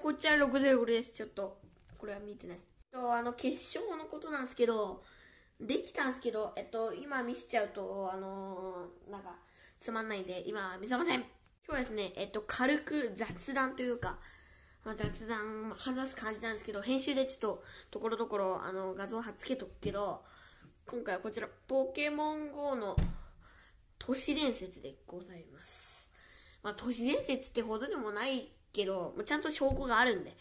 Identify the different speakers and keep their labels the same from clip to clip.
Speaker 1: こちちは65です。ちょっと、これは見てない。と、あの、決勝のことなんですけど、できたんですけど、えっと、今見しちゃうと、あのー、なんか、つまんないんで、今見せません。今日はですね、えっと、軽く雑談というか、まあ、雑談、話す感じなんですけど、編集でちょっと、ところどころ、あの、画像貼っつけとくけど、今回はこちら、ポケモン GO の都市伝説でございます。まあ、都市伝説ってほどでもないけど、ちゃんと証拠があるんで。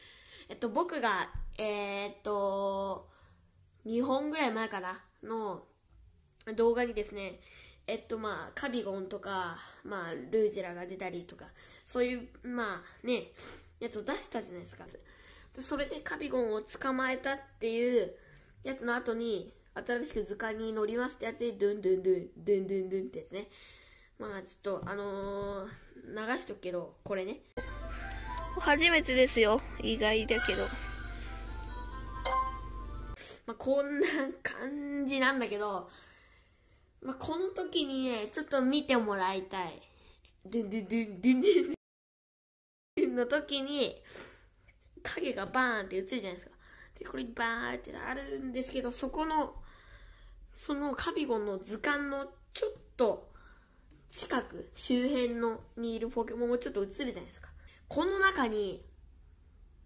Speaker 1: えっと、僕が、えー、っと、2本ぐらい前かな、の動画にですね、えっと、まあ、カビゴンとか、まあ、ルージェラが出たりとか、そういう、まあ、ね、やつを出したじゃないですか。それでカビゴンを捕まえたっていうやつの後に、新しく図鑑に乗りますってやつで、ドゥンドゥンドゥン、ドゥンドゥンドゥンってやつね。まあ、ちょっと、あのー、流しとくけど、これね。初めてですよ意外だけど、まあ、こんな感じなんだけど、まあ、この時にねちょっと見てもらいたいドゥンドゥンドゥンドゥンの時に影がバーンって映るじゃないですかでこれバーンってあるんですけどそこのそのカビゴンの図鑑のちょっと近く周辺のにいるポケモンもちょっと映るじゃないですかこの中に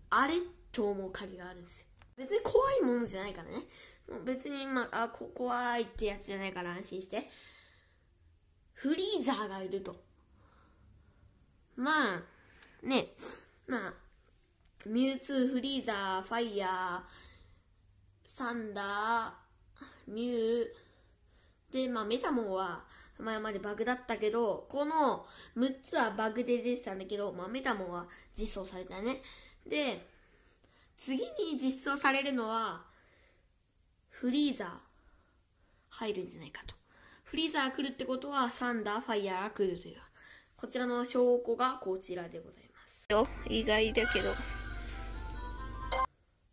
Speaker 1: あれと思う鍵があるんですよ別に怖いものじゃないからねもう別に、まあ、あこ怖いってやつじゃないから安心してフリーザーがいるとまあねまあミュウツー、フリーザー、ファイヤー、サンダー、ミュウ、で、まあ、メタモンは、前までバグだったけど、この6つはバグで出てたんだけど、まあ、メタモンは実装されたね。で、次に実装されるのは、フリーザー入るんじゃないかと。フリーザー来るってことは、サンダー、ファイヤーが来るという。こちらの証拠がこちらでございます。よ、意外だけど。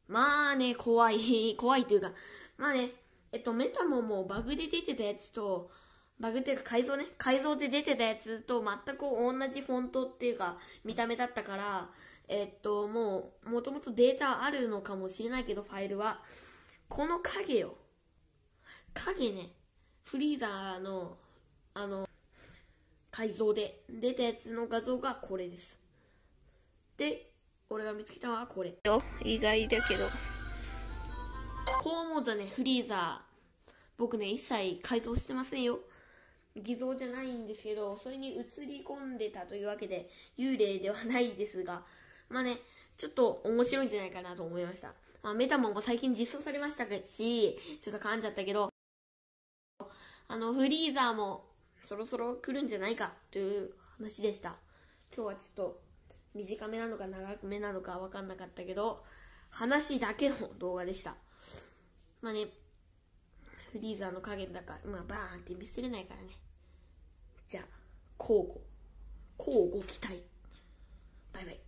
Speaker 1: まあね、怖い。怖いというか。まあね、えっと、メタモンもバグで出てたやつと、バグっていうか改造ね改造で出てたやつと全く同じフォントっていうか見た目だったからえっともうもともとデータあるのかもしれないけどファイルはこの影よ影ねフリーザーのあの改造で出たやつの画像がこれですで俺が見つけたのはこれ意外だけどこう思うとねフリーザー僕ね一切改造してませんよ偽造じゃないんですけど、それに映り込んでたというわけで、幽霊ではないですが、まあね、ちょっと面白いんじゃないかなと思いました。まあ、メタモンも最近実装されましたし、ちょっと噛んじゃったけど、あの、フリーザーもそろそろ来るんじゃないかという話でした。今日はちょっと短めなのか長めなのかわかんなかったけど、話だけの動画でした。まあね、フリーザーの影だから、まあバーンって見せれないからね。じゃあ、交互。交互期待。バイバイ。